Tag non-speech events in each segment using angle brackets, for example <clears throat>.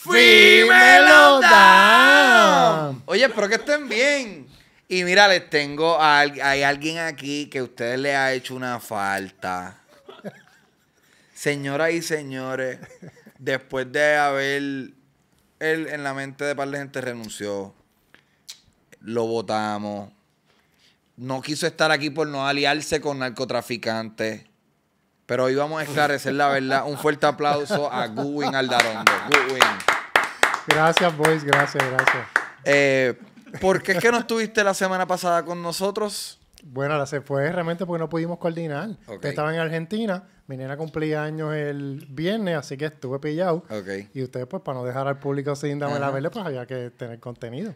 ¡Fimelo! Oye, espero que estén bien. Y mira, les tengo. hay alguien aquí que a ustedes les ha hecho una falta. Señoras y señores, después de haber. Él en la mente de par de gente renunció. Lo votamos. No quiso estar aquí por no aliarse con narcotraficantes. Pero hoy vamos a esclarecer la verdad. Un fuerte aplauso a Guguin Aldarondo. Goodwin. Gracias, boys, gracias, gracias. Eh, ¿Por qué es que no estuviste la semana pasada con nosotros? Bueno, la se fue realmente porque no pudimos coordinar. Usted Estaba en Argentina, mi nena cumplía años el viernes, así que estuve pillado. Y usted, pues, para no dejar al público sin darme la verle, pues había que tener contenido.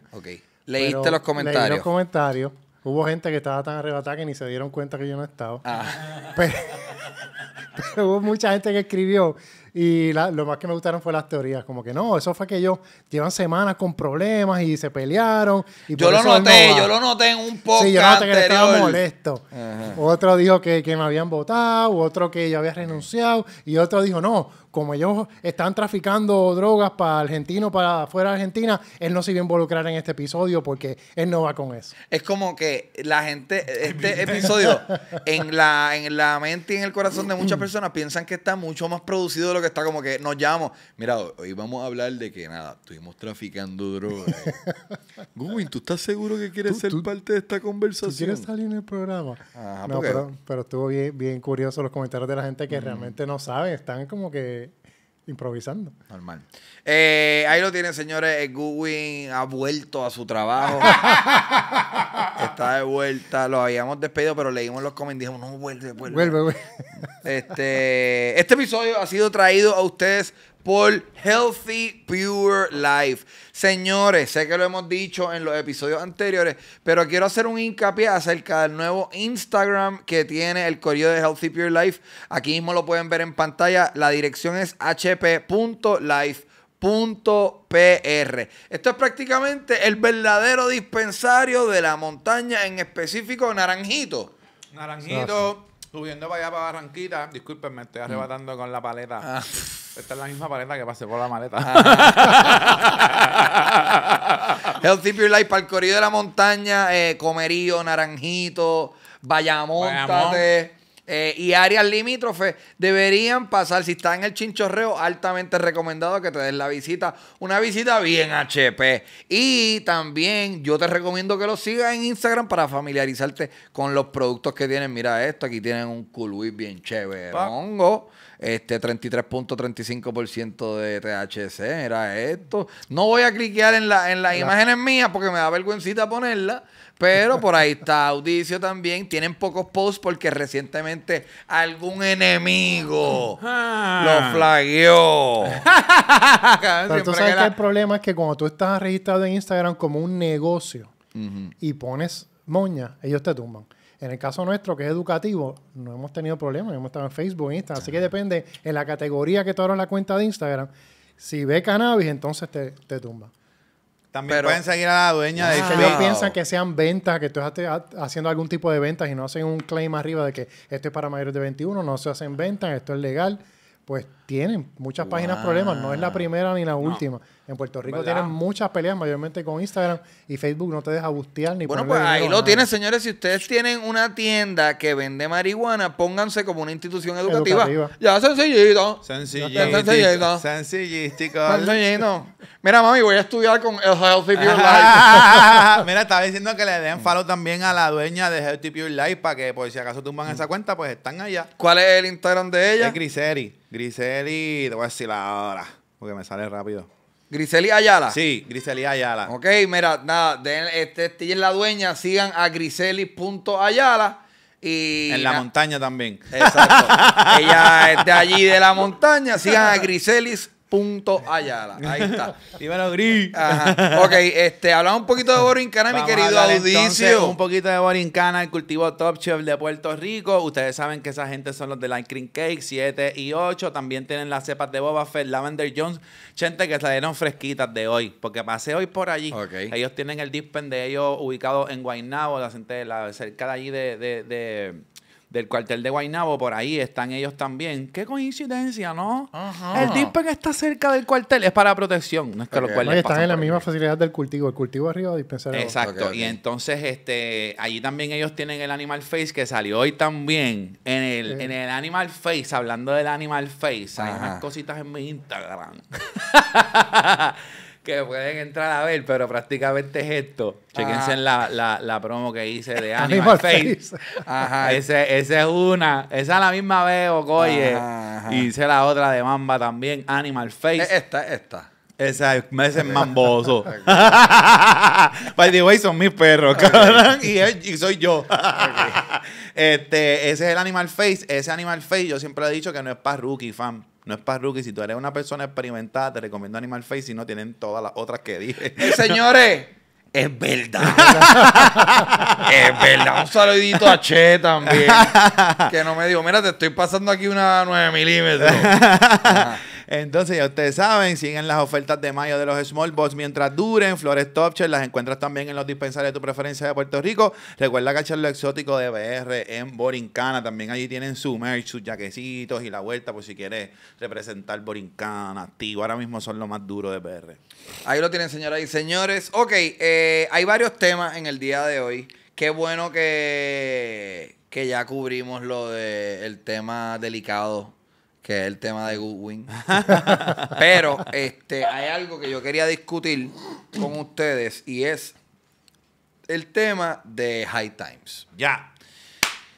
Leíste los comentarios. Leí los comentarios. Hubo gente que estaba tan arrebatada que ni se dieron cuenta que yo no estaba. Ah. <laughs> pero, hubo mucha gente que escribió y lo más que me gustaron fue las teorías, como que no, eso fue que ellos llevan semanas con problemas y se pelearon. yo lo noté, yo lo noté en un poco. Sí, yo noté que estaba molesto. Otro dijo que, que me habían votado, otro que yo había renunciado, y otro dijo, no, como ellos están traficando drogas para argentinos, para afuera de Argentina, él no se iba a involucrar en este episodio porque él no va con eso. Es como que la gente, este episodio, <laughs> en la, en la mente y en el corazón de muchas personas piensan que está mucho más producido de lo que está, como que nos llamamos. Mira, hoy vamos a hablar de que nada, estuvimos traficando drogas. Gubin, <laughs> ¿tú estás seguro que quieres ser parte de esta conversación? ¿tú quieres salir en el programa? no, pero, estuvo bien, bien curioso los comentarios de la gente que realmente no sabe están como que improvisando. Normal. Eh, ahí lo tienen, señores. Eh, Goodwin ha vuelto a su trabajo. <laughs> Está de vuelta. Lo habíamos despedido, pero leímos los comentarios. Dijimos, no, vuelve, vuelve. Vuelve, vuelve. este, este episodio ha sido traído a ustedes por Healthy Pure Life. Señores, sé que lo hemos dicho en los episodios anteriores, pero quiero hacer un hincapié acerca del nuevo Instagram que tiene el correo de Healthy Pure Life. Aquí mismo lo pueden ver en pantalla. La dirección es hp.life.pr Esto es prácticamente el verdadero dispensario de la montaña, en específico Naranjito. Naranjito, subiendo para allá para Barranquita. Disculpenme, estoy arrebatando con la paleta. Ah, <laughs> Esta es la misma paleta que pasé por la maleta. Ah. <laughs> Healthy Pure Life para el de la montaña, eh, Comerío, Naranjito, Bayamóntate eh, y áreas limítrofes deberían pasar, si está en el chinchorreo, altamente recomendado que te des la visita. Una visita bien HP. Y también yo te recomiendo que lo sigas en Instagram para familiarizarte con los productos que tienen. Mira esto, aquí tienen un cool bien chévere. pongo este 33.35% de THC, era esto. No voy a cliquear en, la, en las imágenes mías porque me da vergüencita ponerla, pero por ahí está Audicio también. Tienen pocos posts porque recientemente algún enemigo ah. lo flagueó. <laughs> pero tú sabes que, el problema es que cuando tú estás registrado en Instagram como un negocio y pones moña, ellos te tumban. En el caso nuestro, que es educativo, no hemos tenido problemas, hemos estado en Facebook, en Instagram. Así que depende en la categoría que tú la cuenta de Instagram. Si ve cannabis, entonces te, te tumba. También pueden seguir a la dueña de Que ah. ellos piensan que sean ventas, que tú estás haciendo algún tipo de ventas y no hacen un claim arriba de que esto es para mayores de 21, no se hacen ventas, esto es legal pues tienen muchas páginas problemas. No es la primera ni la última. En Puerto Rico tienen muchas peleas, mayormente con Instagram y Facebook no te deja bustear ni Bueno, pues ahí lo tienen, señores. Si ustedes tienen una tienda que vende marihuana, pónganse como una institución educativa. Ya, sencillito. Sencillito. Sencillito. Sencillístico. Mira, mami, voy a estudiar con el Healthy Pure Life. <laughs> Mira, estaba diciendo que le den follow también a la dueña de Healthy Pure Life para que, por si acaso tumban esa cuenta, pues están allá. ¿Cuál es el Instagram de ella? de Griseri. Griseli, te voy a decir ahora, porque me sale rápido. Griseli Ayala. Sí, Griseli Ayala. Ok, mira, nada, den, este, la dueña, sigan a griseli.ayala. Y en la montaña también. Exacto. <laughs> Ella es de allí de la montaña. Sigan a Griselis <laughs> Punto Ayala. Ahí <laughs> está. Dímelo, Gris. <laughs> Ok, este, hablamos un poquito de Borincana, mi querido Audicio. un poquito de Borincana, el cultivo Top Chef de Puerto Rico. Ustedes saben que esa gente son los de Light Cream Cake 7 y 8. También tienen las cepas de Boba Fett, Lavender Jones. Gente que salieron fresquitas de hoy, porque pasé hoy por allí. Ellos tienen el dispen de ellos ubicado en Guaynabo, la gente cerca de allí de del cuartel de Guainabo, por ahí están ellos también. Qué coincidencia, ¿no? Ajá. El Dispen está cerca del cuartel, es para protección. No es que están en la misma facilidad del cultivo, el cultivo arriba el Exacto, y entonces este, allí también ellos tienen el Animal Face que salió hoy también. En el, en el Animal Face, hablando del Animal Face, hay más cositas en mi Instagram. <laughs> que pueden entrar a ver, pero prácticamente es esto. Chequense ah. la, promo que hice de <laughs> Animal Face. Ajá, esa es una. Esa es la misma veo, Coye. hice la otra de Mamba también, Animal Face. Eh, esta, esta. Esa es meses mamboso. <laughs> <laughs> By the way, son mis perros, Y, soy yo. este, ese es el Animal Face. Ese Animal Face, yo siempre he dicho que no es para rookie, fan. No es para rookies. si tú eres una persona experimentada, te recomiendo Animal Face y no tienen todas las otras que dije. Eh, señores, es verdad. <laughs> es verdad. Un saludito a Che también. Que no me dijo, mira, te estoy pasando aquí una 9 milímetros. <laughs> Entonces, ya ustedes saben, siguen las ofertas de mayo de los Small Box mientras duren. Flores Topcher las encuentras también en los dispensarios de tu preferencia de Puerto Rico. Recuerda cachar lo exótico de BR en Borincana. También allí tienen su merch, sus jaquecitos y la vuelta por si quieres representar Borincana Tío, Ahora mismo son lo más duro de BR. Ahí lo tienen, señoras y señores. Ok, eh, hay varios temas en el día de hoy. Qué bueno que, que ya cubrimos lo del tema delicado que es el tema de Goodwin. <laughs> Pero este, hay algo que yo quería discutir con ustedes y es el tema de High Times. Ya.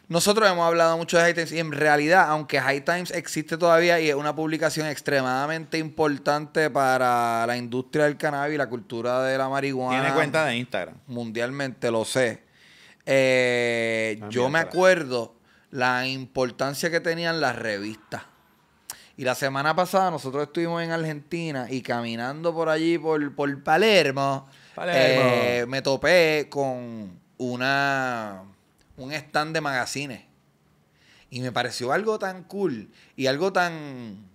Nosotros hemos hablado mucho de High Times y en realidad, aunque High Times existe todavía y es una publicación extremadamente importante para la industria del cannabis y la cultura de la marihuana. Tiene cuenta de Instagram. Mundialmente, lo sé. Eh, ah, yo me acuerdo la importancia que tenían las revistas. Y la semana pasada nosotros estuvimos en Argentina y caminando por allí, por, por Palermo, eh, me topé con una un stand de magazines. Y me pareció algo tan cool y algo tan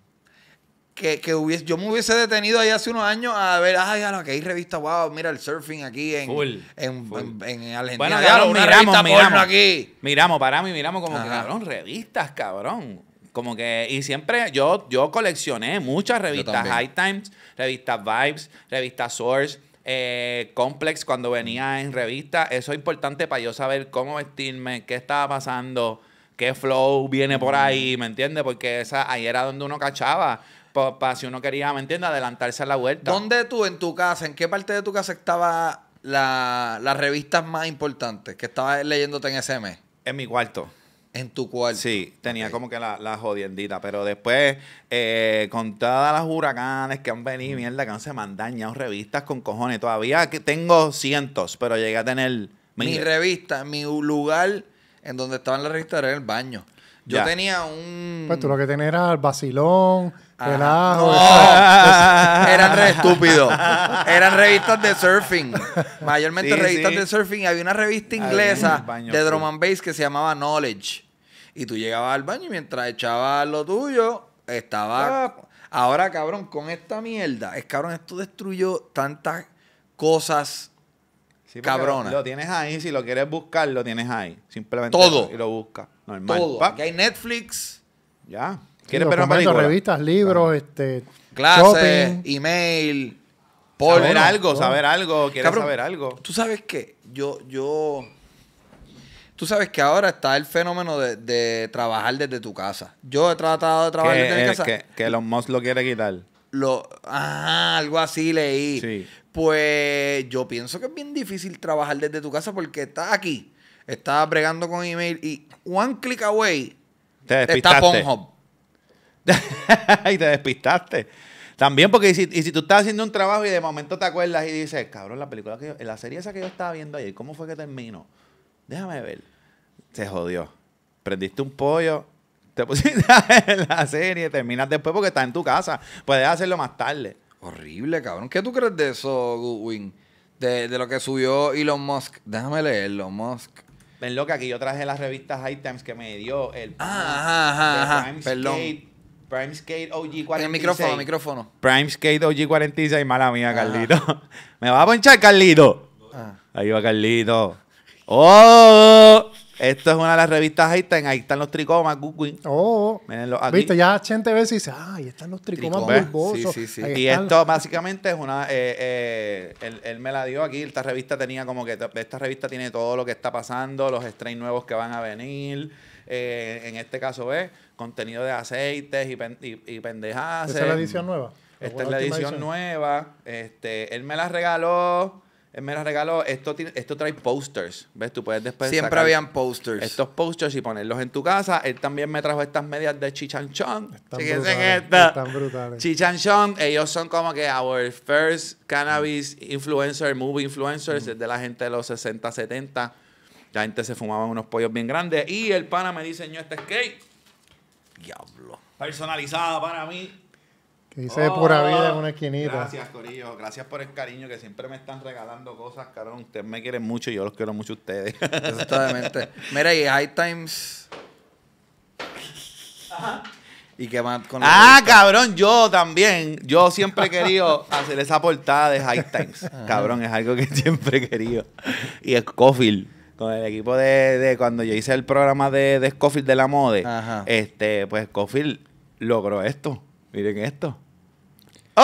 que, que, hubiese, yo me hubiese detenido ahí hace unos años a ver, ay, a lo que hay revista, wow, mira el surfing aquí en, en, en, Argentina. Bueno, miramos, miramos, aquí. Miramos, paramos y miramos como, que, cabrón, revistas, cabrón. Como que, y siempre yo, yo coleccioné muchas revistas High Times, revistas Vibes, revistas Source, eh, Complex cuando venía en revista. Eso es importante para yo saber cómo vestirme, qué estaba pasando, qué flow viene por ahí, ¿me entiendes? Porque esa, ahí era donde uno cachaba. Para si uno quería, ¿me entiendes? Adelantarse a la vuelta. ¿Dónde tú en tu casa, en qué parte de tu casa estaba la, las revistas más importantes que estabas leyéndote en ese En mi cuarto. En tu cuarto. Sí, tenía como que la, jodiendita. Pero después, eh, con todas las huracanes que han venido, mierda, que han se me han dañado revistas con cojones. Todavía que tengo cientos, pero llegué a tener. Mi revista, mi lugar en donde estaban la revista era el baño. Yo tenía un. Pues tú lo que tenías era el vacilón, el ajo. <laughs> estúpido. <laughs> Eran revistas de surfing. Mayormente revistas de surfing. Y había una revista inglesa de drum and bass que se llamaba Knowledge. Y tú llegabas al baño y mientras echabas lo tuyo, estaba... Ah. Ahora, cabrón, con esta mierda, es cabrón, esto destruyó tantas cosas sí, cabronas. Lo tienes ahí, si lo quieres buscar, lo tienes ahí. Simplemente todo. y lo buscas. Normal. Todo. Aquí hay Netflix. Ya. ¿Quieres ver una revistas, libros, ah. este, Clase, email, por Saber algo, saber algo, quieres saber algo. Tú sabes que yo, yo. Tú sabes que ahora está el fenómeno de, trabajar desde tu casa. Yo he tratado de trabajar desde mi casa. Que, que Elon lo quiere quitar. Lo, ah, algo así leí. Pues yo pienso que es bien difícil trabajar desde tu casa porque estás aquí, estás bregando con email y one click away Te está Pornhub. <laughs> y te despistaste. También porque si, y si tú estás haciendo un trabajo y de momento te acuerdas y dices, cabrón, la película que yo, la serie esa que yo estaba viendo ayer, ¿cómo fue que terminó? Déjame ver. Se jodió. Prendiste un pollo, te <laughs> pusiste en la serie, terminas después porque estás en tu casa. Puedes hacerlo más tarde. Horrible, cabrón. ¿Qué tú crees de eso, Goodwin? De, lo que subió Elon Musk. Déjame leer Elon Musk. Ven lo que aquí yo traje las revistas High Times que me dio el... Ah, Perdón. Prime Skate OG 46. micrófono, micrófono. Prime Skate OG 46, mala mía, Carlito. <laughs> Me va a ponchar, Carlito. Ah. Ahí va, Carlito. ¡Oh! Esto es una de las revistas ahí están, ahí están los tricomas, Goodwin. Oh, viste, ya 80 veces dice, ah, ahí están los tricomas bulbosos. Sí, sí, sí. Y esto básicamente es una, eh, eh, él, él, me la dio aquí, esta revista tenía como que, esta revista tiene todo lo que está pasando, los strains nuevos que van a venir, eh, en este caso es contenido de aceites y, y, pendejadas. esta es la edición nueva? Esta es la edición, nueva. Este, él me la regaló. Él me la regaló. Esto, esto trae posters. ¿Ves? Tú puedes después. Siempre habían posters. Estos posters y ponerlos en tu casa. Él también me trajo estas medias de Chichanchón. Fíjense Están brutales. Chichanchón, ellos son como que our first cannabis influencer, movie influencers, mm. es de la gente de los 60, 70 la gente se fumaba unos pollos bien grandes. Y el pana me diseñó este skate. Diablo. Personalizada para mí. Que dice pura vida en una esquinita. Gracias, Corillo. Gracias por el cariño que siempre me están regalando cosas, carón. Ustedes me quieren mucho y yo los quiero mucho a ustedes. <laughs> Exactamente. Mira, y High Times. Ajá. Y qué más. con Ah, cabrón, yo también. Yo siempre he querido <laughs> hacer esa portada de High Times. Cabrón, es algo que siempre he querido. Y es con el equipo de, cuando yo hice el programa de, de Scofield de la Mode, este, pues Scofield logró esto. Miren esto. ¡Oh!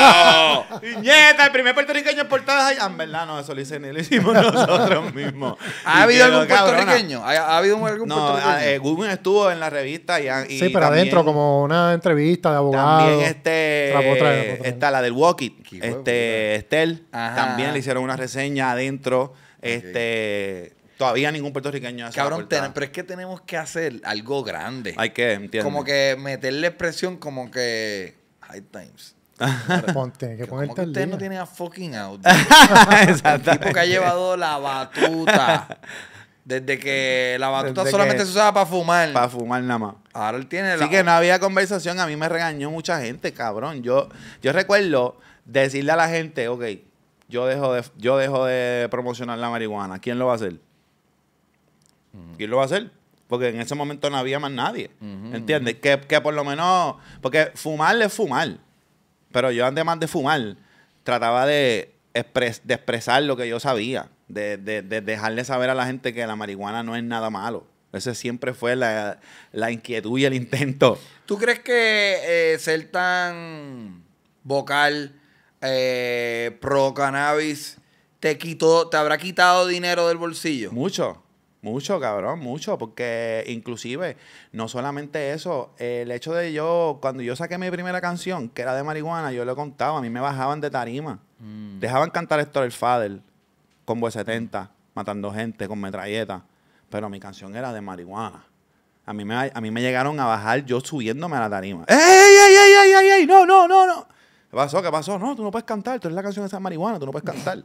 ¡Oh! Nieta, el primer puertorriqueño en portada. Ah, en verdad, no, eso lo, hicimos <laughs> nosotros mismos. ¿Ha habido algún puertorriqueño? ¿Ha, habido algún no, puertorriqueño? Eh, Google estuvo en la revista y. Ah, y sí, pero adentro, como una entrevista de abogado. También este. Está la del Walkie. Este, Estel. También le hicieron una reseña adentro. Este. Todavía ningún puertorriqueño hace Cabrón, pero es que tenemos que hacer algo grande. Hay que, entiendo. Como que meterle presión como que high times. Ponte, que ponerte al Usted no tiene a fucking out. <laughs> el tipo que ha llevado la batuta. Desde que la batuta solamente se usaba para fumar. Para fumar nada más. Ahora él tiene la... Así que no había conversación. A mí me regañó mucha gente, cabrón. Yo, yo recuerdo decirle a la gente, ok, yo dejo de, yo dejo de promocionar la marihuana. ¿Quién lo va a hacer? ¿Quién lo va a hacer? Porque en ese momento no había más nadie. ¿Entiendes? que, que, por lo menos. Porque fumar es fumar. Pero yo, además de fumar, trataba de, expresar lo que yo sabía, de, dejarle saber a la gente que la marihuana no es nada malo. Ese siempre fue la, inquietud y el intento. ¿Tú crees que eh, ser tan vocal eh, pro cannabis te quitó, te habrá quitado dinero del bolsillo? Mucho. Mucho, cabrón, mucho, porque inclusive, no solamente eso, el hecho de yo, cuando yo saqué mi primera canción, que era de marihuana, yo lo contaba a mí me bajaban de tarima. Mm. Dejaban cantar Héctor el Fader, con 70, matando gente con metralleta, pero mi canción era de marihuana. A mí me, a mí me llegaron a bajar yo subiéndome a la tarima. ¡Ey, ey, ey, ey, ey, ey! ¡No, no, no, no! ¿Qué pasó? ¿Qué pasó? No, tú no puedes cantar, tú eres la canción de marihuana, tú no puedes cantar.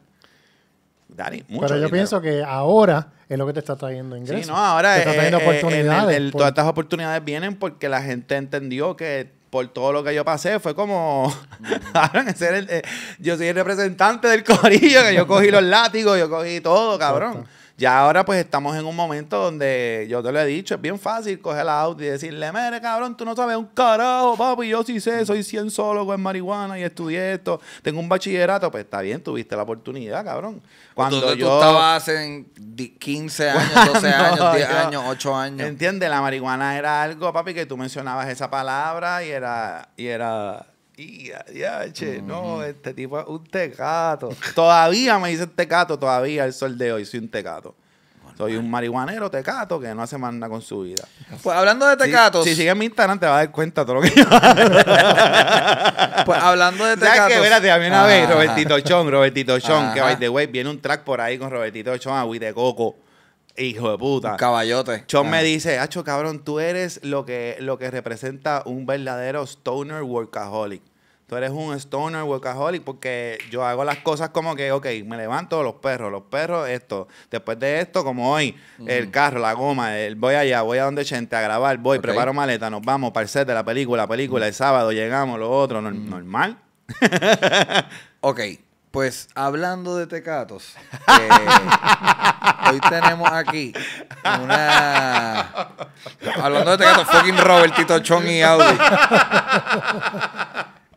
Pero yo pienso que ahora es lo que te está trayendo ingresos. Sí, no, ahora te está trayendo eh, eh, oportunidades. Todas estas oportunidades vienen porque la gente entendió que por todo lo que yo pasé fue como. <laughs> Eh, yo soy el representante del corillo, que yo cogí los <laughs> látigos, yo cogí todo, cabrón. Ya ahora pues estamos en un momento donde yo te lo he dicho, es bien fácil coger la auto y decirle, mire cabrón, tú no sabes un carajo, papi, yo sí sé, soy cienzólogo en marihuana y estudié esto, tengo un bachillerato, pues está bien, tuviste la oportunidad, cabrón. Cuando yo... estaba estabas hace 15 años, 12 años, 10 años, 8 años. ¿Entiendes? La marihuana era algo, papi, que tú mencionabas esa palabra y era... Y era ya, no, este tipo es un tecato. <laughs> todavía me dicen tecato, todavía el sol de hoy, soy un tecato. Soy un marihuanero tecato que no hace más nada con su vida. Pues hablando de tecatos. Si, sigues mi Instagram te vas a dar cuenta de todo lo que <laughs> Pues hablando de <laughs> tecatos. qué? Espérate, a mí una vez, ah. Robertito Chon, Robertito Chon, que by the way, viene un track por ahí con Robertito Chon, Agui de Coco. Hijo de puta. caballote. Chon me ah. dice, Hacho, cabrón, tú eres lo que, lo que representa un verdadero stoner workaholic tú eres un stoner workaholic porque yo hago las cosas como que, ok, me levanto los perros, los perros, esto. Después de esto, como hoy, el carro, la goma, el, voy allá, voy a donde gente a grabar, voy, preparo maleta, nos vamos para el set de la película, película, el sábado llegamos, lo otro, normal. <laughs> ok. Pues hablando de tecatos, eh, hoy tenemos aquí una. Hablando de tecatos, fucking Robertito Chong y Audi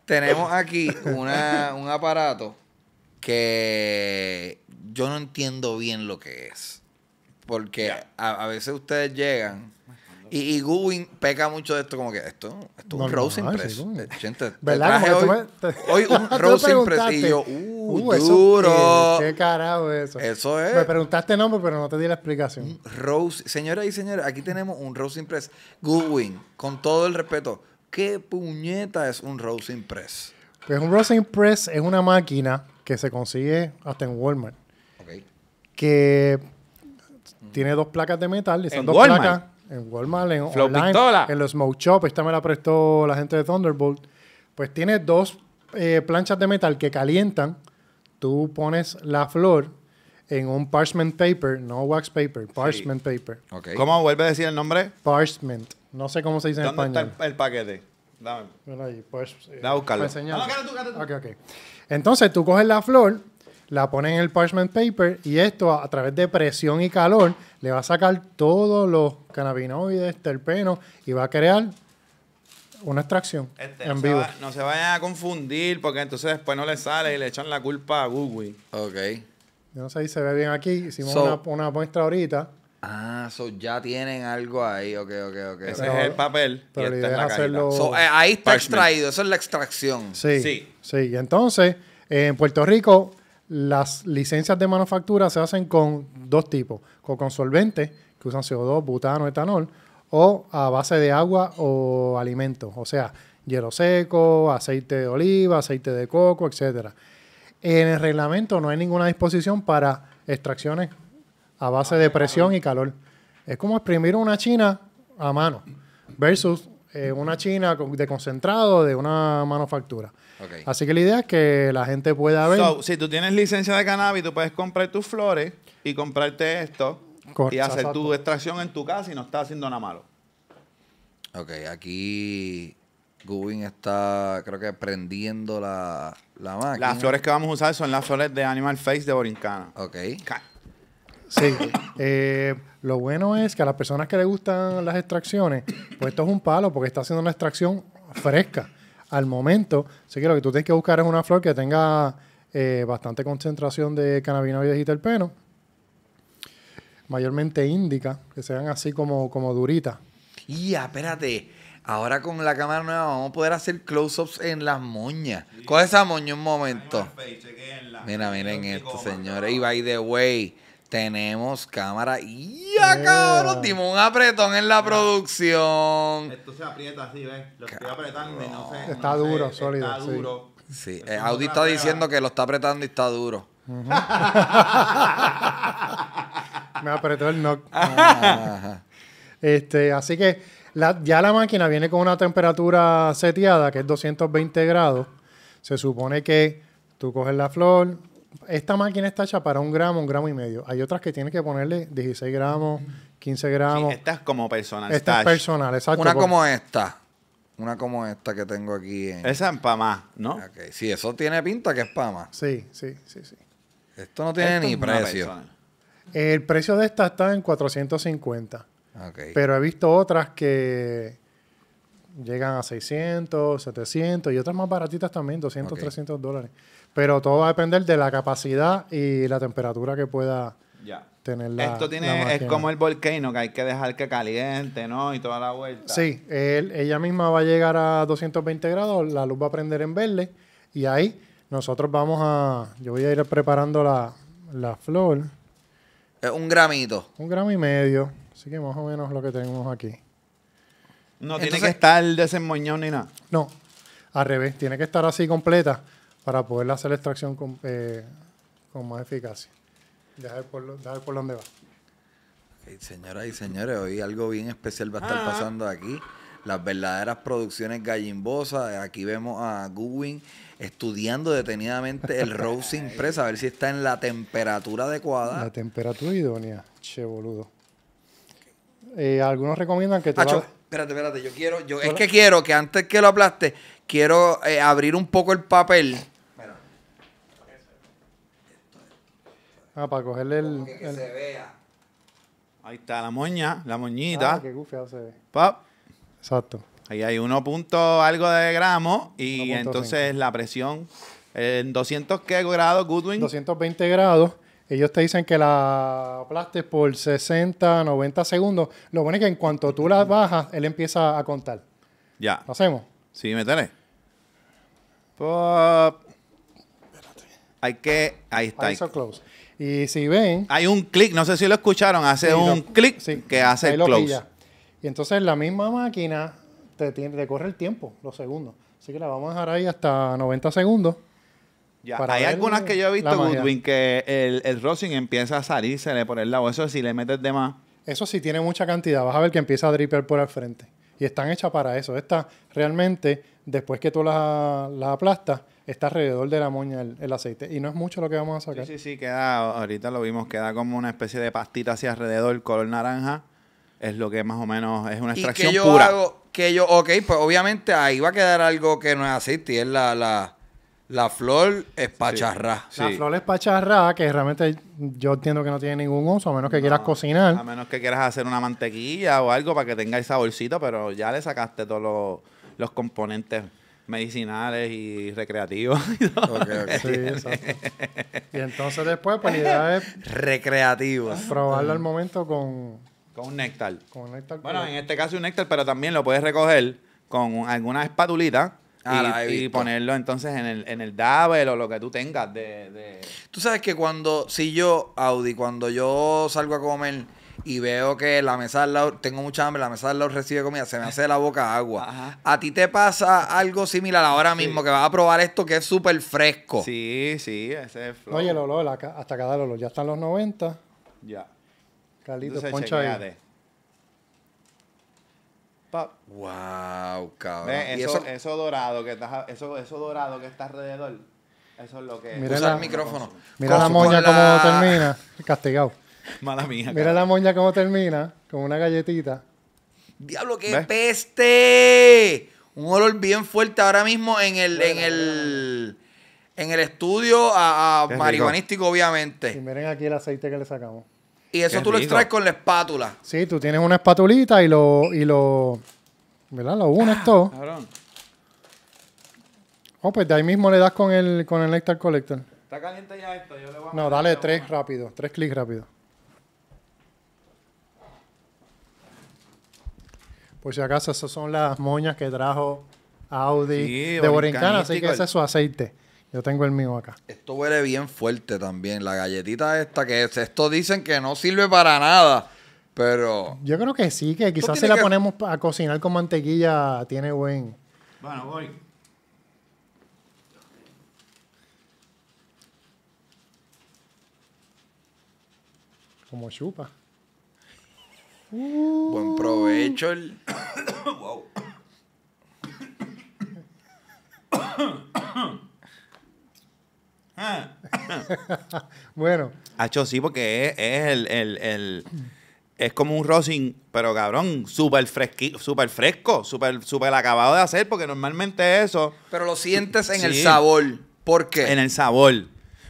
tenemos aquí una, un aparato que yo no entiendo bien lo que es. Porque a, veces ustedes llegan y, y peca mucho de esto, como que esto, es un Rose Impress. <laughs> ¿Verdad? hoy, un <laughs> Rose Impress y yo, uh, uh duro. Qué, carajo eso. Eso es. Me preguntaste el nombre, pero no te di la explicación. Rose, señoras y señores, aquí tenemos un Rose Impress. Goodwin, con todo el respeto, ¿qué puñeta es un roasting press? Pues un roasting press es una máquina que se consigue hasta en Walmart. Okay. Que tiene dos placas de metal y dos placas en Walmart, en en los Smoke Shop. Esta me la prestó la gente de Thunderbolt. Pues tiene dos eh, planchas de metal que calientan. Tú pones la flor en un parchment paper, no wax paper, parchment paper. ¿Cómo vuelve a decir el nombre? Parchment. No sé cómo se dice en español. ¿Dónde está el, paquete? Dame. Mira ahí, ok. Entonces tú coges la flor, la pones en el parchment paper y esto a, través de presión y calor le va a sacar todos los cannabinoides, terpenos y va a crear una extracción este, en vivo. no se vayan a confundir porque entonces después no le sale y le echan la culpa a Google. Ok no sé si se ve bien aquí. Hicimos una, muestra ahorita. Ah, so ya tienen algo ahí. Ok, ok, ok. Ese es el papel. es ahí está extraído. Eso es la extracción. Sí. Sí. Y entonces, eh, en Puerto Rico, las licencias de manufactura se hacen con dos tipos: con, con solventes, que usan CO2, butano, etanol, o a base de agua o alimentos. O sea, hielo seco, aceite de oliva, aceite de coco, etcétera en el reglamento no hay ninguna disposición para extracciones a base de presión y calor. Es como exprimir una china a mano versus eh, una china de concentrado de una manufactura. Así que la idea es que la gente pueda ver. si tú tienes licencia de cannabis, tú puedes comprar tus flores y comprarte esto y hacer tu extracción en tu casa y no estás haciendo nada malo. Ok, aquí Gubin está, creo que, prendiendo la, la máquina. Las flores que vamos a usar son las flores de Animal Face de Borincana. Ok. Sí. Eh, lo bueno es que a las personas que les gustan las extracciones, pues esto es un palo porque está haciendo una extracción fresca al momento. Así que lo que tú tienes que buscar es una flor que tenga eh, bastante concentración de cannabinoides y terpenos, Mayormente índica, que sean así como, como duritas. Ya, espérate. Ahora con la cámara nueva vamos a poder hacer close-ups en las moñas. Coge esa moña un momento. Mira, miren esto, señores. Y by the way, tenemos cámara. ¡Y acá, cabrón! Dimos un apretón en la producción. Esto se aprieta así, ¿ves? Lo estoy apretando y no sé. Está duro, sólido. Está duro. Sí, eh, Audi está diciendo que lo está apretando y está duro. <laughs> Me apretó el knock. Ah. <laughs> Este, así que ya la máquina viene con una temperatura seteada que es 220 grados. Se supone que tú coges la flor. Esta máquina está hecha para un gramo, un gramo y medio. Hay otras que tienen que ponerle 16 gramos, 15 gramos. esta es como personal. Esta es personal, exacto. Una como esta. Una como esta que tengo aquí. Esa es más, ¿no? Sí, eso tiene pinta que es pama Sí, sí, sí, sí. Esto no tiene ni precio. El precio de esta está en 450. Pero he visto otras que llegan a 600, 700 y otras más baratitas también, 200, 300 dólares. Pero todo va a depender de la capacidad y la temperatura que pueda tener la Esto tiene, es como el volcano, que hay que dejar que caliente, ¿no? Y toda la vuelta. Sí, ella misma va a llegar a 220 grados, la luz va a prender en verde y ahí nosotros vamos a... Yo voy a ir preparando la, flor. un gramito. Un gramo y medio. Así que más o menos lo que tenemos aquí. No tiene que estar desenmoñado ni nada. No, al revés, tiene que estar así completa para poder hacer la extracción con, eh, más eficacia. Deja por, donde dónde va. señoras y señores, hoy algo bien especial va a estar ah. pasando aquí. Las verdaderas producciones gallimbosas. Aquí vemos a Goodwin estudiando detenidamente el <laughs> roasting press, a ver si está en la temperatura adecuada. La temperatura idónea, che boludo. Eh, algunos recomiendan que te Acho, Espérate, espérate, yo quiero, yo, es que quiero que antes que lo aplaste, quiero eh, abrir un poco el papel. Ah, para cogerle el, que, se vea. Ahí está la moña, la moñita. Ah, se ve. Exacto. Ahí hay uno punto algo de gramo y entonces la presión eh, en 200 ¿qué grados, Goodwin? 220 grados. Ellos te dicen que la aplastes por 60, 90 segundos. Lo bueno es que en cuanto tú la bajas, él empieza a contar. Ya. ¿Lo hacemos? Sí, métele. Pop. Hay que. Ahí está. Ahí. close. Y si ven. Hay un clic, no sé si lo escucharon, hace un clic que hace el close. Y entonces la misma máquina te, te corre el tiempo, los segundos. Así que la vamos a dejar ahí hasta 90 segundos hay algunas que yo he visto, Goodwin, que el, el rosin empieza a salirse por el lado. Eso si le metes de más. Eso sí tiene mucha cantidad. Vas a ver que empieza a dripear por el frente. Y están hechas para eso. Esta realmente, después que tú las la aplastas, está alrededor de la moña el, aceite. Y no es mucho lo que vamos a sacar. Sí, sí, sí, queda, ahorita lo vimos, queda como una especie de pastita hacia alrededor, color naranja. Es lo que más o menos es una extracción que yo pura. Hago, que yo, ok, pues obviamente ahí va a quedar algo que no es aceite, y es la la flor es La flor es que realmente yo entiendo que no tiene ningún uso, a menos que quieras cocinar. A menos que quieras hacer una mantequilla o algo para que tenga el saborcito, pero ya le sacaste todos los, componentes medicinales y recreativos. <laughs> Y Sí, exacto. Y entonces después, pues la idea es... Recreativos. Probarlo al momento con... Con un néctar. Con néctar. Bueno, en este caso un néctar, pero también lo puedes recoger con alguna espatulita Ah, y, ponerlo entonces en el, en dabel o lo que tú tengas de, Tú sabes que cuando, si yo, Audi, cuando yo salgo a comer y veo que la mesa del lado, tengo mucha hambre, la mesa del lado recibe comida, se me hace la boca agua. <laughs> A ti te pasa algo similar ahora mismo, que vas a probar esto que es súper fresco. Sí, sí, ese es Oye, el olor, hasta cada olor, ya están los 90. Ya. Calito, poncha ahí. Wow, cabrón. Eso, dorado que está, eso, dorado que está alrededor. Eso es lo que. Mira el micrófono. Mira la moña cómo termina. Castigado. Mala mía. Mira la moña como termina. Con una galletita. Diablo, qué peste. Un olor bien fuerte ahora mismo en el, en el, en el estudio a, marihuanístico, obviamente. Y miren aquí el aceite que le sacamos. Y eso tú lo extraes con la espátula. Sí, tú tienes una espatulita y lo. Y lo ¿Verdad? Lo unes ah, todo. Cabrón. Oh, pues de ahí mismo le das con el, con el Nectar Collector. Está caliente ya esto, yo le No, dale tres rápidos. rápido, tres clics rápido. Por si acaso, esas son las moñas que trajo Audi de Borincana, así que ese es su aceite. Yo tengo el mío acá. Esto huele bien fuerte también. La galletita esta que es. Esto dicen que no sirve para nada. Pero. Yo creo que sí, que quizás si la ponemos a cocinar con mantequilla, tiene buen. Bueno, voy. Como chupa. Buen provecho. El... <coughs> wow. <coughs> <coughs> <laughs> bueno. Hacho sí, porque es, el, es como un rosin, pero cabrón, súper fresquito, súper fresco, súper, súper acabado de hacer, porque normalmente eso. Pero lo sientes en el sabor. ¿Por qué? En el sabor.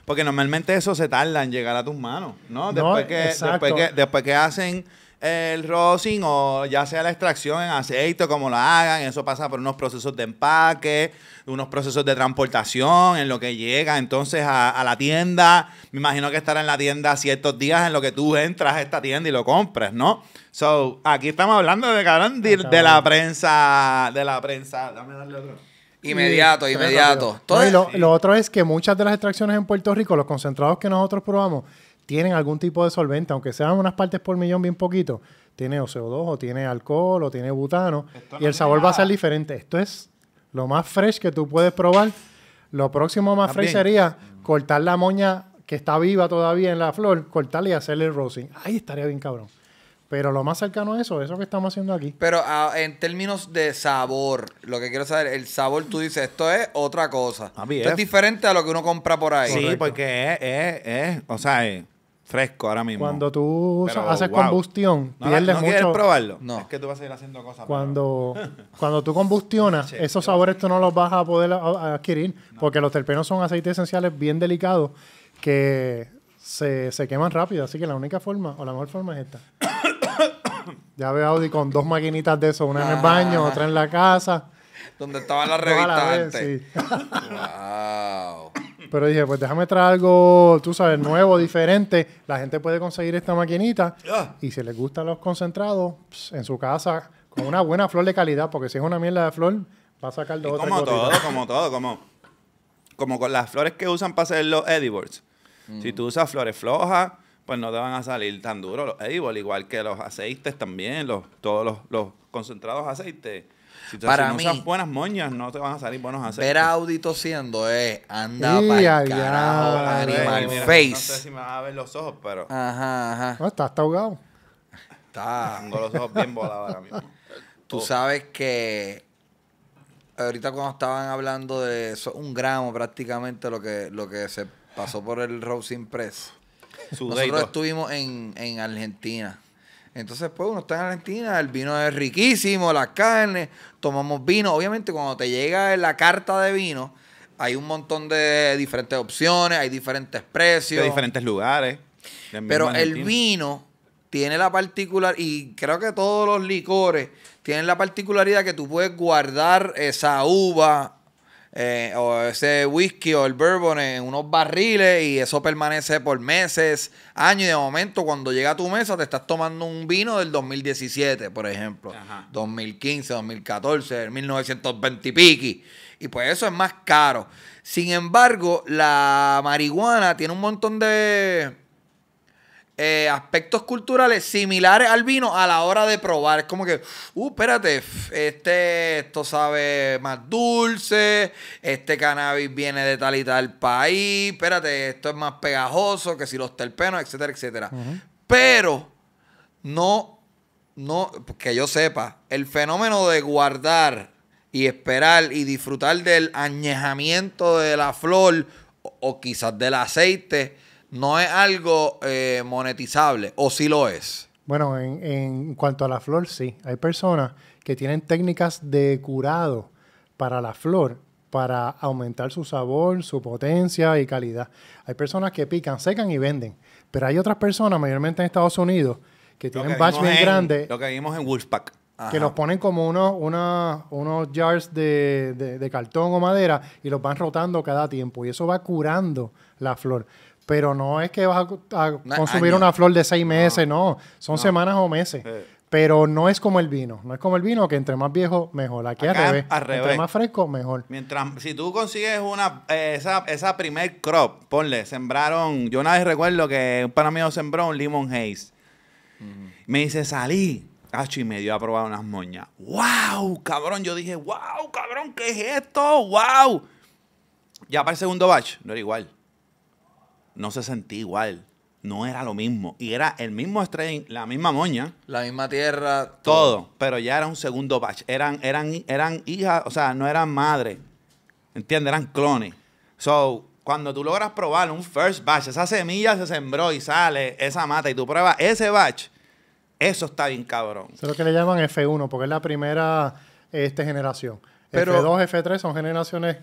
Porque normalmente eso se tarda en llegar a tus manos, ¿no? Después, que, después que, después que hacen el rosin o ya sea la extracción en aceite como lo hagan, eso pasa por unos procesos de empaque, unos procesos de transportación, en lo que llega entonces a, la tienda. Me imagino que estará en la tienda ciertos días en lo que tú entras a esta tienda y lo compras, ¿no? So, aquí estamos hablando de de, la prensa, de la prensa. Dame darle otro. Inmediato, inmediato. Todo lo, otro es que muchas de las extracciones en Puerto Rico, los concentrados que nosotros probamos, tienen algún tipo de solvente, aunque sean unas partes por millón bien poquito, tiene o CO2 o tiene alcohol o tiene butano y el sabor va a ser diferente. Esto es lo más fresh que tú puedes probar. Lo próximo más fresh sería cortar la moña que está viva todavía en la flor, cortarla y hacerle el rosin. Ahí estaría bien cabrón. Pero lo más cercano a eso, eso que estamos haciendo aquí. Pero ah, en términos de sabor, lo que quiero saber, el sabor tú dices, esto es otra cosa. Esto es diferente a lo que uno compra por ahí. Sí, porque es, es, es, o sea, es fresco ahora mismo. Cuando tú haces combustión, pierdes no mucho. ¿No probarlo? No. Es que tú vas a ir haciendo cosas. Cuando, <laughs> cuando tú combustionas, esos sabores tú no los vas a poder adquirir porque los terpenos son aceites esenciales bien delicados que se, queman rápido. Así que la única forma, o la mejor forma es esta. <coughs> ya veo Audi con dos maquinitas de eso, una en el ah. baño, otra en la casa. Donde estaba las la <laughs> wow. Pero dije, pues déjame traer algo, tú sabes, nuevo, diferente. La gente puede conseguir esta maquinita. Ah. Y si les gustan los concentrados, pues, en su casa, con una buena flor de calidad, porque si es una mierda de flor, va a sacar dos Como todo, como todo, como, como con las flores que usan para hacer los edibles. Si tú usas flores flojas, pues no te van a salir tan duros los edibles, igual que los aceites también, los, todos los concentrados aceites si te para mí, buenas moñas, no te van a salir buenos hacer Ver a siendo tosiendo es eh, anda para carajo, animal face. No sé si me vas a ver los ojos, pero. Ajá, ajá. No, está, está ahogado. Está. Tengo los ojos bien volados ahora mismo. <laughs> Tú sabes que ahorita cuando estaban hablando de un gramo prácticamente lo que, lo que se pasó por el Rose Impress. Nosotros estuvimos en, en Argentina. Entonces, pues, uno está en Argentina, el vino es riquísimo, las carnes, tomamos vino. Obviamente, cuando te llega la carta de vino, hay un montón de diferentes opciones, hay diferentes precios. De diferentes lugares. Pero el vino tiene la particularidad, y creo que todos los licores tienen la particularidad que tú puedes guardar esa uva eh, o ese whisky o el bourbon en unos barriles y eso permanece por meses, años y de momento cuando llega a tu mesa te estás tomando un vino del 2017, por ejemplo, 2015, 2014, 1920 y piqui. Y pues eso es más caro. Sin embargo, la marihuana tiene un montón de eh, aspectos culturales similares al vino a la hora de probar. Es como que, uh, espérate, este, esto sabe más dulce, este cannabis viene de tal y tal país, espérate, esto es más pegajoso que si los terpenos, etcétera, etcétera. Pero no, no, que yo sepa, el fenómeno de guardar y esperar y disfrutar del añejamiento de la flor o quizás del aceite no es algo eh, monetizable, o sí lo es. Bueno, en, cuanto a la flor, sí. Hay personas que tienen técnicas de curado para la flor, para aumentar su sabor, su potencia y calidad. Hay personas que pican, secan y venden. Pero hay otras personas, mayormente en Estados Unidos, que tienen que batch bien grandes. Lo que vimos en Wolfpack. que los ponen como unos, unos jars de, de, cartón o madera y los van rotando cada tiempo y eso va curando la flor pero no es que vas a, consumir una flor de seis meses, no, son semanas o meses. Pero no es como el vino, no es como el vino que entre más viejo, mejor. Aquí al, revés. entre más fresco, mejor. Mientras, si tú consigues una, eh, esa, primer crop, ponle, sembraron, yo una vez recuerdo que un pana sembró un limón haze. Me dice, salí, y me dio a probar unas moñas. ¡Wow! Cabrón, yo dije, ¡Wow, cabrón, qué es esto! ¡Wow! Ya para el segundo batch, no era igual no se sentía igual. No era lo mismo. Y era el mismo strain, la misma moña. La misma tierra. Todo. Pero ya era un segundo batch. Eran, eran, eran hijas, o sea, no eran madres. ¿Entiendes? Eran clones. So, cuando tú logras probar un first batch, esa semilla se sembró y sale esa mata y tú pruebas ese batch, eso está bien cabrón. Eso es lo que le llaman F1, porque es la primera este, generación. Pero, F2, F3 son generaciones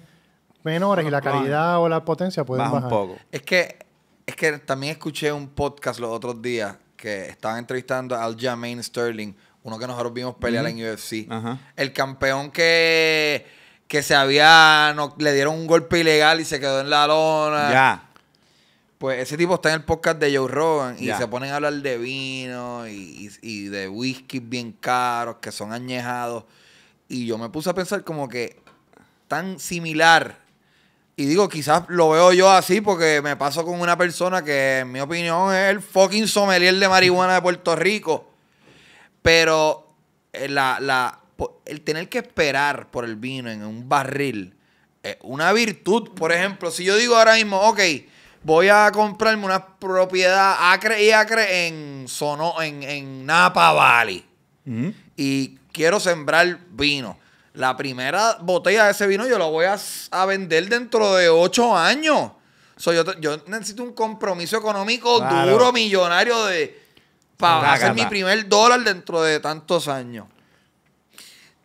menores y la calidad o la potencia pueden baja poco. Es que es que también escuché un podcast los otros días que estaban entrevistando a Jermaine Sterling, uno que nosotros vimos pelear en UFC. El campeón que, que se había. No, le dieron un golpe ilegal y se quedó en la lona. Ya. Pues ese tipo está en el podcast de Joe Rogan y se ponen a hablar de vino y, y de whisky bien caros que son añejados. Y yo me puse a pensar como que tan similar y digo, quizás lo veo yo así porque me paso con una persona que, en mi opinión, es el fucking sommelier de marihuana de Puerto Rico. Pero eh, la, el tener que esperar por el vino en un barril es una virtud. Por ejemplo, si yo digo ahora mismo, ok, voy a comprarme una propiedad acre y acre en, en, Napa Valley. Y quiero sembrar vino la primera botella de ese vino yo la voy a, vender dentro de ocho años. soy yo, yo, necesito un compromiso económico duro, millonario, de para hacer mi primer dólar dentro de tantos años.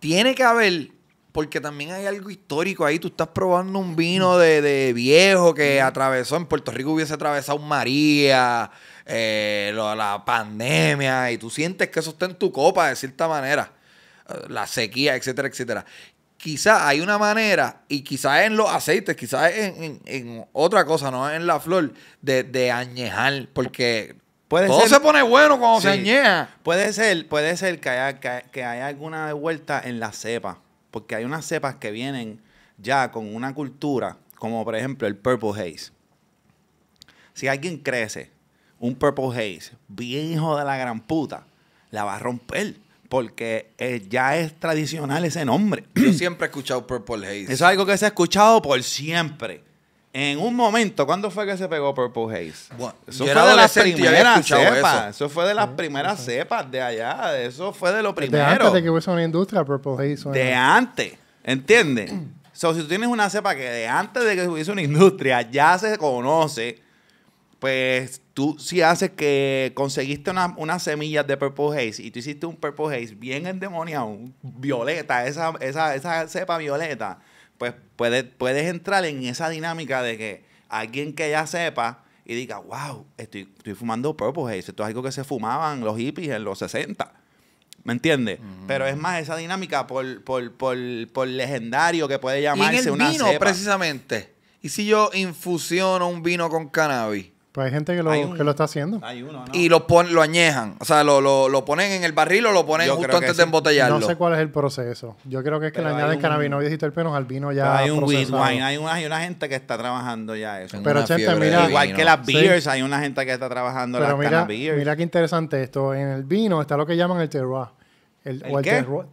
Tiene que haber, porque también hay algo histórico ahí. Tú estás probando un vino de, viejo que atravesó, en Puerto Rico hubiese atravesado un María, eh, la pandemia, y tú sientes que eso está en tu copa de cierta manera la sequía, etcétera, etcétera. Quizá hay una manera, y quizá en los aceites, quizá en, en, otra cosa, no en la flor, de, de añejar, porque Puede Todo se pone bueno cuando se añeja. Puede ser, puede ser que haya, que, alguna vuelta en la cepa, Porque hay unas cepas que vienen ya con una cultura, como por ejemplo el Purple Haze. Si alguien crece un Purple Haze bien hijo de la gran puta, la va a romper porque eh, ya es tradicional ese nombre. Yo <clears throat> siempre he escuchado Purple Haze. Eso es algo que se ha escuchado por siempre. En un momento, ¿cuándo fue que se pegó Purple Haze? eso, fue de las ah, primeras cepas. Eso. fue de las primeras cepas de allá. Eso fue de lo primero. De antes de que hubiese una industria, Purple Haze. De antes, ¿entiendes? <clears throat> so, si tú tienes una cepa que de antes de que hubiese una industria ya se conoce pues tú si haces que conseguiste una, unas semillas de Purple Haze y tú hiciste un Purple Haze bien endemoniado, violeta, esa, esa, cepa violeta, pues puedes, puedes entrar en esa dinámica de que alguien que ya sepa y diga, wow, estoy, estoy fumando Purple Haze, esto es algo que se fumaban los hippies en los 60. ¿Me entiendes? Pero es más esa dinámica por, por, legendario que puede llamarse ¿Y el vino, precisamente. ¿Y si yo infusiono un vino con cannabis? Pues hay gente que lo, está haciendo. Y lo, lo añejan. O sea, lo, ponen en el barril o lo ponen justo antes de embotellarlo. No sé cuál es el proceso. Yo creo que es que pero le añaden cannabinoides y terpenos al vino ya. Hay Hay una, gente que está trabajando ya eso. Pero mira. Igual que las beers, hay una gente que está trabajando las mira, Mira qué interesante esto. En el vino está lo que llaman el terroir. El, o el terroir.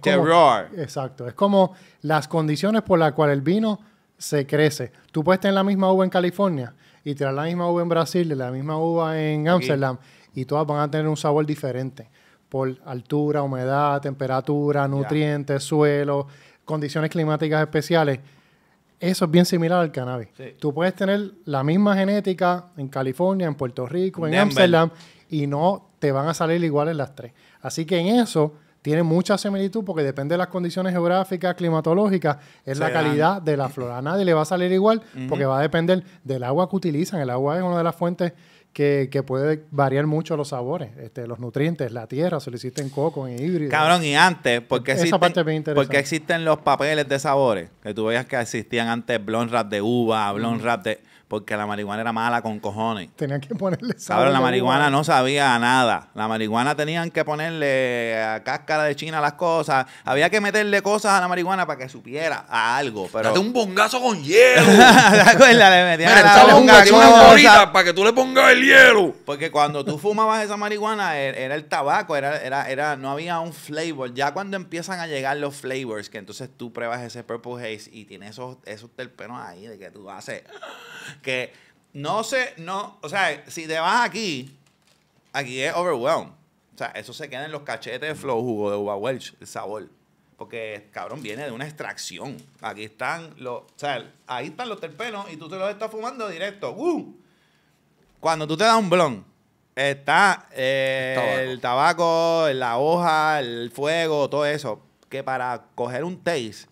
terroir. Exacto. Es como las condiciones por las cuales el vino se crece. Tú puedes tener la misma uva en California y tirar la misma uva en Brasil y la misma uva en Ámsterdam y todas van a tener un sabor diferente por altura, humedad, temperatura, nutrientes, suelo, condiciones climáticas especiales. Eso es bien similar al cannabis. Tú puedes tener la misma genética en California, en Puerto Rico, en Ámsterdam y no te van a salir iguales las tres. Así que en eso tiene mucha similitud porque depende de las condiciones geográficas, climatológicas, es la calidad de la flora. A nadie le va a salir igual porque va a depender del agua que utilizan. El agua es una de las fuentes que, puede variar mucho los sabores, este, los nutrientes, la tierra, se coco, en híbrido. Cabrón, y antes, porque existen, Esa porque existen los papeles de sabores? Que tú veías que existían antes blond rap de uva, blond de porque la marihuana era mala con cojones. Tenían que ponerle sal. la marihuana no sabía nada. La marihuana tenían que ponerle a cáscara de china las cosas. Había que meterle cosas a la marihuana para que supiera a algo. Pero... Date un bongazo con hielo. <laughs> ¿Te Le para que tú le pongas el hielo. Porque cuando tú fumabas esa marihuana er, era el tabaco, era, era, era, no había un flavor. Ya cuando empiezan a llegar los flavors, que entonces tú pruebas ese Purple Haze y tiene esos, esos terpenos ahí de que tú haces que no sé, no, o sea, si te vas aquí, aquí es overwhelmed. O sea, eso se queda en los cachetes de flow jugo de uva Welch, el sabor. Porque, cabrón, viene de una extracción. Aquí están los, o sea, ahí están los terpenos y tú te los estás fumando directo. ¡Uh! Cuando tú te das un blon, está eh, el, el tabaco, la hoja, el fuego, todo eso. Que para coger un taste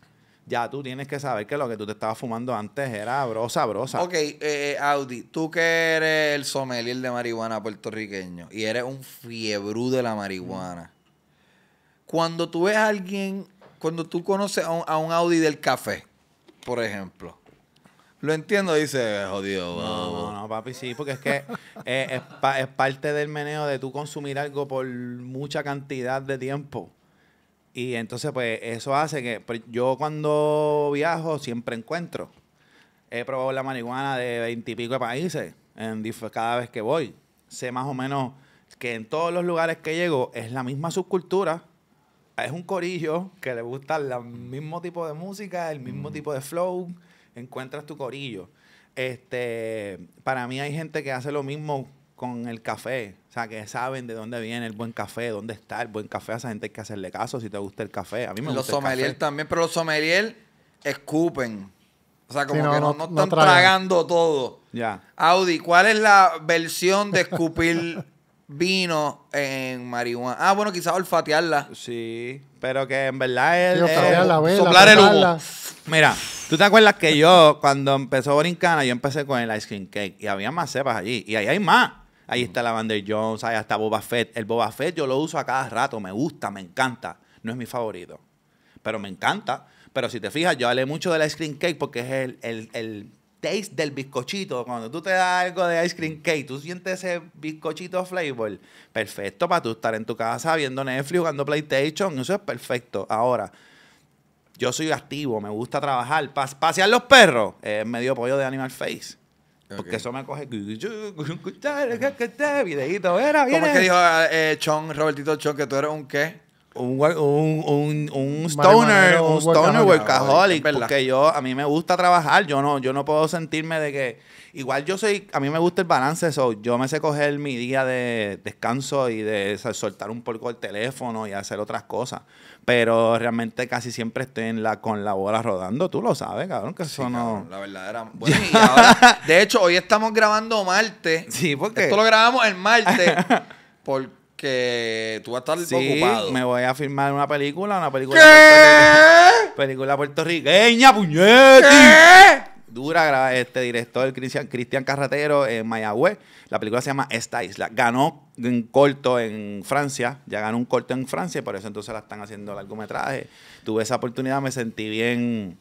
ya tú tienes que saber que lo que tú te estabas fumando antes era brosa, brosa. Ok, eh, Audi, tú que eres el sommelier de marihuana puertorriqueño y eres un fiebrú de la marihuana. Cuando tú ves a alguien, cuando tú conoces a un, Audi del café, por ejemplo, lo entiendo, dice, jodido. No, no, papi, sí, porque es que eh, es, es parte del meneo de tú consumir algo por mucha cantidad de tiempo. Y entonces, pues, eso hace que pues, yo cuando viajo siempre encuentro. He probado la marihuana de veintipico de países en, cada vez que voy. Sé más o menos que en todos los lugares que llego es la misma subcultura. Es un corillo que le gusta el mismo tipo de música, el mismo mm. tipo de flow. Encuentras tu corillo. Este, para mí hay gente que hace lo mismo con el café. O sea, que saben de dónde viene el buen café, dónde está el buen café. A esa gente hay que hacerle caso si te gusta el café. A mí me gusta. Los sommelier el también, pero los sommelier escupen. O sea, como que no, están tragando todo. Ya. Audi, ¿cuál es la versión de escupir <laughs> vino en marihuana? Ah, bueno, quizás olfatearla. Sí, pero que en verdad es. soplar el humo. Mira, ¿tú te acuerdas que yo, cuando empezó Borincana, yo empecé con el ice cream cake y había más cepas allí? Y ahí hay más. Ahí está Lavander Jones, ahí está Boba Fett. El Boba Fett yo lo uso a cada rato, me gusta, me encanta. No es mi favorito, pero me encanta. Pero si te fijas, yo hablé mucho del ice cream cake porque es el, taste del bizcochito. Cuando tú te das algo de ice cream cake, tú sientes ese bizcochito flavor. Perfecto para tú estar en tu casa viendo Netflix, jugando PlayStation. Eso es perfecto. Ahora, yo soy activo, me gusta trabajar. pasear los perros. Eh, medio pollo de Animal Face. Porque eso me coge. Videíto, era, ¿Cómo es que dijo eh, Chon, Robertito Chon, que tú eres un qué? un, un, un, stoner, un stoner workaholic, porque yo, a mí me gusta trabajar, yo no, yo no puedo sentirme de que, igual yo soy, a mí me gusta el balance, eso yo me sé coger mi día de descanso y de soltar un poco el teléfono y hacer otras cosas, pero realmente casi siempre estoy en la, con la bola rodando, tú lo sabes, cabrón, que eso no... La era... <laughs> Bueno, y ahora, de hecho, hoy estamos grabando Marte Sí, porque... Esto lo grabamos el martes. por <laughs> que tú vas a estar sí, Me voy a filmar una película, una película. ¿Qué? Película puertorriqueña, puñeti. ¿Qué? Dura, este director Cristian, Cristian Carretero en Mayagüez. La película se llama Esta Isla. Ganó un corto en Francia, ya ganó un corto en Francia, por eso entonces la están haciendo largometraje. Tuve esa oportunidad, me sentí bien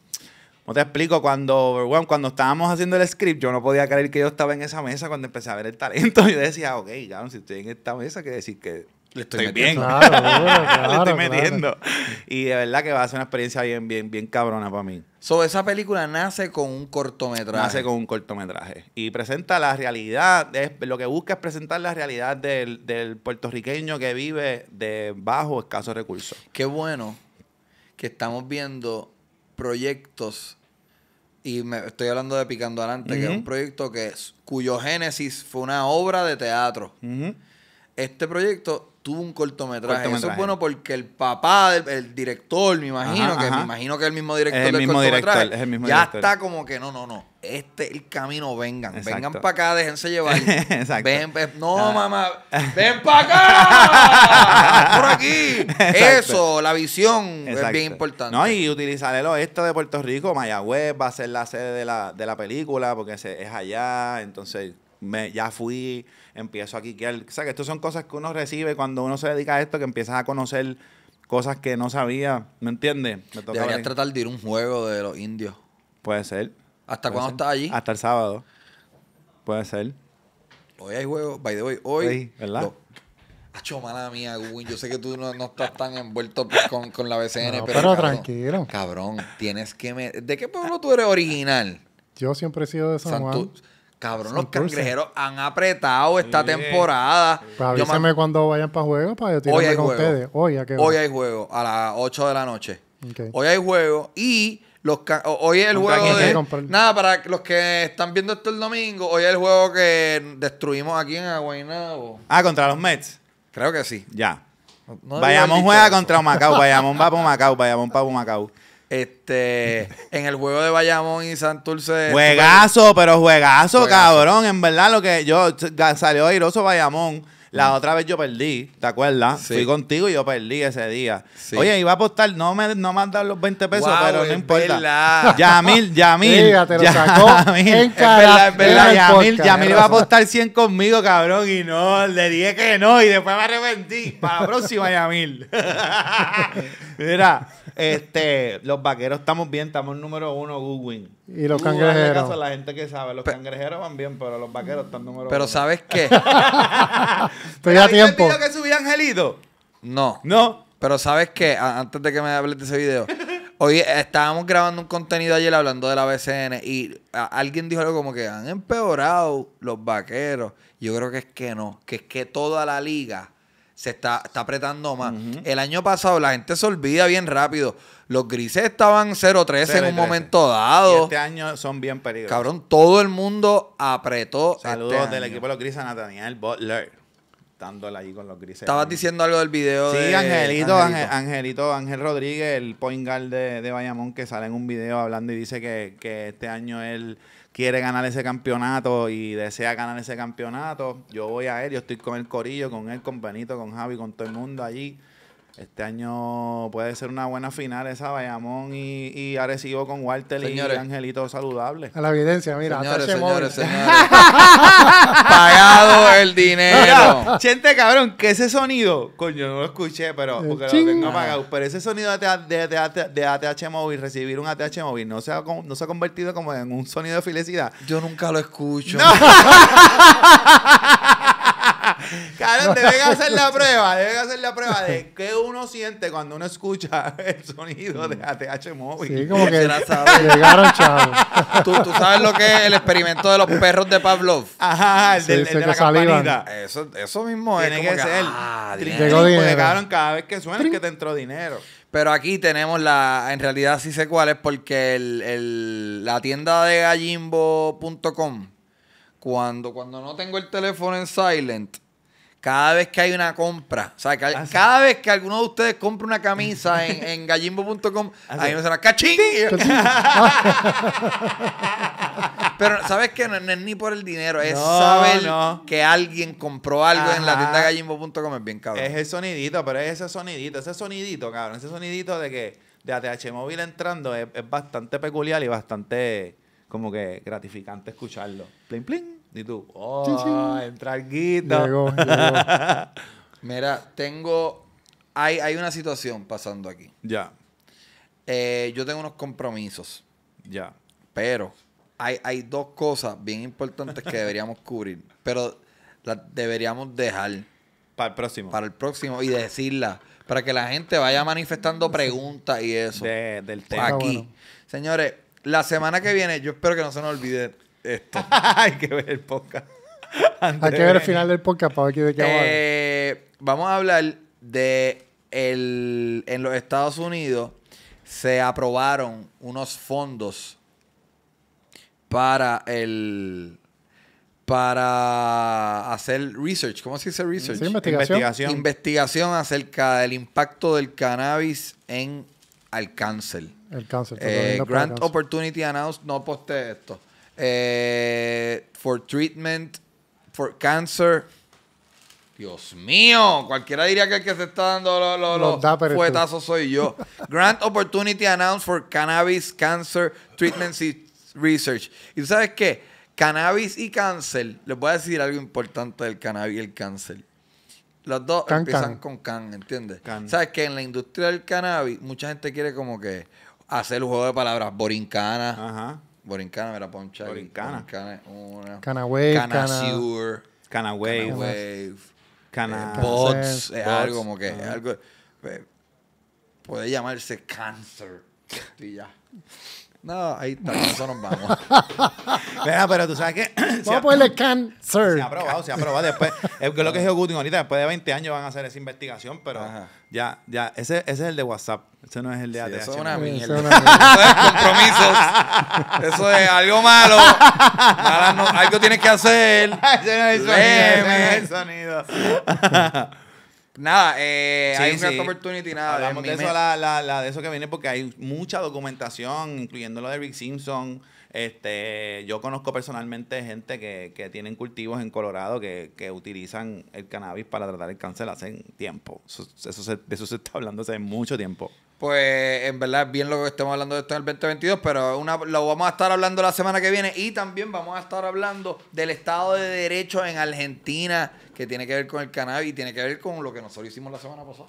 no te explico, cuando, cuando estábamos haciendo el script, yo no podía creer que yo estaba en esa mesa cuando empecé a ver el talento. <laughs> Yo decía, ok, ya, si estoy en esta mesa, quiere decir que le estoy, metiendo. <laughs> Claro, claro, Le estoy metiendo. Y de verdad que va a ser una experiencia bien, bien, bien cabrona para mí. So, esa película nace con un cortometraje. Nace con un cortometraje. Y presenta la realidad. lo que busca es presentar la realidad del, del puertorriqueño que vive de bajo, escasos recursos. Qué bueno que estamos viendo proyectos, y me estoy hablando de Picando Adelante, que es un proyecto que cuyo génesis fue una obra de teatro. Este proyecto tuvo un cortometraje. Eso es bueno porque el papá, del, el, director, me imagino, que me imagino que el mismo director el mismo cortometraje. Director, ya está como que no, no, no. Este es el camino, vengan. Vengan para acá, déjense llevar. <laughs> Exacto. no, ah. mamá. <laughs> ¡Ven para acá! ¡Por aquí! Eso, la visión es bien importante. No, y utilizar lo de Puerto Rico, Mayagüez va a ser la sede de la, de la película porque se, es allá, entonces ya fui, empiezo aquí que O sea, que estas son cosas que uno recibe cuando uno se dedica a esto, que empiezas a conocer cosas que no sabía, ¿me entiendes? Me tratar de ir a un juego de los indios. Puede ser. ¿Hasta cuándo estás allí? Hasta el sábado. Puede ser. Hoy hay juego, by the way, hoy... Sí, ¿verdad? Lo, Acho, mala mía, Yo sé que tú no, estás tan envuelto con, la BCN, pero. Pero tranquilo. Cabrón, tienes que. ¿De qué pueblo tú eres original? Yo siempre he sido de San Juan. Cabrón, los cangrejeros han apretado esta temporada. Pues cuando vayan para juego para yo tirarme Hoy hay con juego. ustedes. Hoy, ¿a Hoy hay juego a las 8 de la noche. Hoy hay juego y los hoy es el juego de... nada para los que están viendo esto el domingo, hoy es el juego que destruimos aquí en Aguainabo. Ah, contra los Mets. Creo que sí. Ya. Vayamos juega contra Macao, Bayamón va para Macao, Bayamón va para Macao. Este, en el juego de Bayamón y Santurce. Juegazo, pero juegazo, cabrón. En verdad, lo que yo salió airoso Bayamón. La otra vez yo perdí, ¿te acuerdas? Fui contigo y yo perdí ese día. Oye, iba a apostar, no me, no los 20 pesos, pero no importa. <laughs> Yamil, Yamil. lo sacó Yamil, iba a apostar 100 conmigo, cabrón, y no, le dije que no, y después me arrepentí. Para la próxima, Yamil. <laughs> Mira, este, los vaqueros estamos bien, estamos número uno, Goodwin. Y los cangrejeros. Caso, la gente que sabe, los cangrejeros van bien, pero los vaqueros están número Pero ¿sabes qué? <laughs> Estoy a tiempo. que subí Angelito? No. No. Pero ¿sabes qué? Antes de que me hables de ese video. Hoy estábamos grabando un contenido ayer hablando de la BCN y alguien dijo algo como que han empeorado los vaqueros. Yo creo que es que no, que es que toda la liga se está, apretando más. El año pasado la gente se olvida bien rápido. Los grises estaban 0-13 en un momento dado. este año son bien peligrosos. Cabrón, todo el mundo apretó. Este Saludos del equipo de los grises a Nathaniel Butler. Dándole ahí con los grises. Estabas diciendo algo del video sí, Angelito, Angelito. Angelito, Ángel Rodríguez, el point guard de, de Bayamón, que sale en un video hablando y dice que, que este año él quiere ganar ese campeonato y desea ganar ese campeonato, yo voy a él, yo estoy con el Corillo, con él, con Benito, con Javi, con todo el mundo allí. Este año puede ser una buena final esa Bayamón y, y Arecibo con Walter y Angelito saludable. A la evidencia, mira. señores, señores. <laughs> Pagado el dinero. <laughs> gente, cabrón, Que ese sonido? Coño, no lo escuché, pero eh, porque lo tengo pagado. Pero ese sonido de, ATH móvil, recibir un ATH móvil, no se, ha, no se ha convertido como en un sonido de felicidad. Yo nunca lo escucho. <laughs> <laughs> deben hacer la prueba, deben hacer la prueba de qué uno siente cuando uno escucha <laughs> el sonido de mm. ATH móvil. Sí, como que llegaron chavos. <laughs> ¿Tú, sabes lo que es el experimento de los perros de Pavlov. Ajá, el, de, la campanita. Eso, eso mismo es. Tiene que, ser. Ah, cada vez que suena es que te entró dinero. Pero aquí tenemos la. En realidad sí sé cuál es porque el la tienda de gallimbo.com cuando, no tengo el teléfono en silent, cada vez que hay una compra, o ah, cada vez que alguno de ustedes compra una camisa <laughs> en, en gallimbo.com, ah, ahí no será <laughs> ¡cachín! Pero sabes que no, es ni por el dinero, es saber que alguien compró algo en la tienda gallimbo.com es bien cabrón. Es el sonidito, pero es ese sonidito, ese sonidito, cabrón, ese sonidito de que de ATH móvil entrando es, bastante peculiar y bastante como que gratificante escucharlo. Plin, plin. Y tú, oh, entrar guita. <laughs> Mira, tengo. Hay, hay una situación pasando aquí. Ya. Eh, yo tengo unos compromisos. Ya. Pero hay, hay dos cosas bien importantes que deberíamos <laughs> cubrir. Pero las deberíamos dejar. Para el próximo. Para el próximo y decirlas. Para que la gente vaya manifestando preguntas y eso. del tema. Aquí. Señores, la semana que viene, yo espero que no se nos olvide esto. <laughs> Hay que ver el podcast. Hay que ver el final del podcast para ver de qué eh, vamos a hablar de el, en los Estados Unidos se aprobaron unos fondos para el para hacer research, ¿cómo se dice research? investigación. investigación. acerca del impacto del cannabis en al cáncer. El cáncer. Eh, Grant Opportunity announced. no poste esto eh, for treatment for cancer. Dios mío, cualquiera diría que el que se está dando los, los, soy yo. <laughs> Grand opportunity announced for cannabis cancer treatment research. ¿Y tú sabes qué? Cannabis y cáncer. Les voy a decir algo importante del cannabis y el cáncer. Los dos empiezan con can, ¿entiendes? ¿Sabes que En la industria del cannabis, mucha gente quiere como que hacer un juego de palabras borincana. Ajá. Borincana verá, Borincana. una. Cana Wave. Cana, Cana, Cana Wave. Cana Wave. Cana. Eh, bots, es algo como que. Es algo, eh, puede llamarse Cancer. <laughs> y ya. No, ahí está, nosotros nos vamos. <laughs> Mira, pero tú sabes que. <clears throat> Vamos a ponerle cancer. Se ha probado, se ha probado. Después, es lo que dijo ahorita, después de 20 años van a hacer esa investigación, pero ya, ya, ese, ese es el de WhatsApp. Ese no es el de sí, Eso es una <laughs> mierda. Eso, es compromisos. Eso es algo malo. algo tienes que hacer. Ese <laughs> Ese no es el sonido. Nada, eh, hay un opportunity, Hablamos de eso, la, de eso que viene, porque hay mucha documentación, incluyendo lo de Rick Simpson. Este, yo conozco personalmente gente que, que tienen cultivos en Colorado que, que, utilizan el cannabis para tratar el cáncer hace tiempo. de eso se está hablando hace mucho tiempo pues en verdad es bien lo que estemos hablando de esto en el 2022, pero lo vamos a estar hablando la semana que viene y también vamos a estar hablando del Estado de Derecho en Argentina, que tiene que ver con el cannabis y tiene que ver con lo que nosotros hicimos la semana pasada.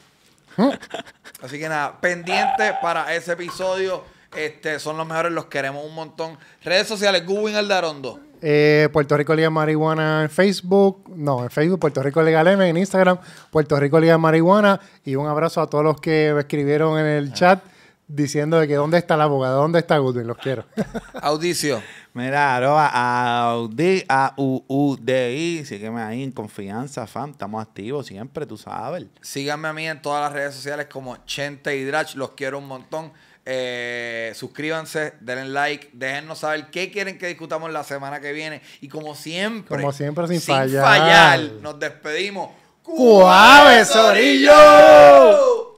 <laughs> Así que nada, pendiente para ese episodio. Este, son los mejores, los queremos un montón. Redes sociales, Gubin Aldarondo. Eh, Puerto Rico Liga Marihuana en Facebook. No, en Facebook, Puerto Rico Legal en Instagram, Puerto Rico Liga Marihuana. Y un abrazo a todos los que me escribieron en el chat diciendo de que dónde está el abogado, dónde está Goodwin, los quiero. <laughs> Audicio. Mira, arroba Audi, a u, -D -I. sígueme ahí en confianza, fam, estamos activos siempre, tú sabes. Síganme a mí en todas las redes sociales como Chente y Drach, los quiero un montón. Eh, suscríbanse, denle like, déjennos saber qué quieren que discutamos la semana que viene. Y como siempre, como siempre sin, fallar. nos despedimos. ¡Cuave, Sorillo!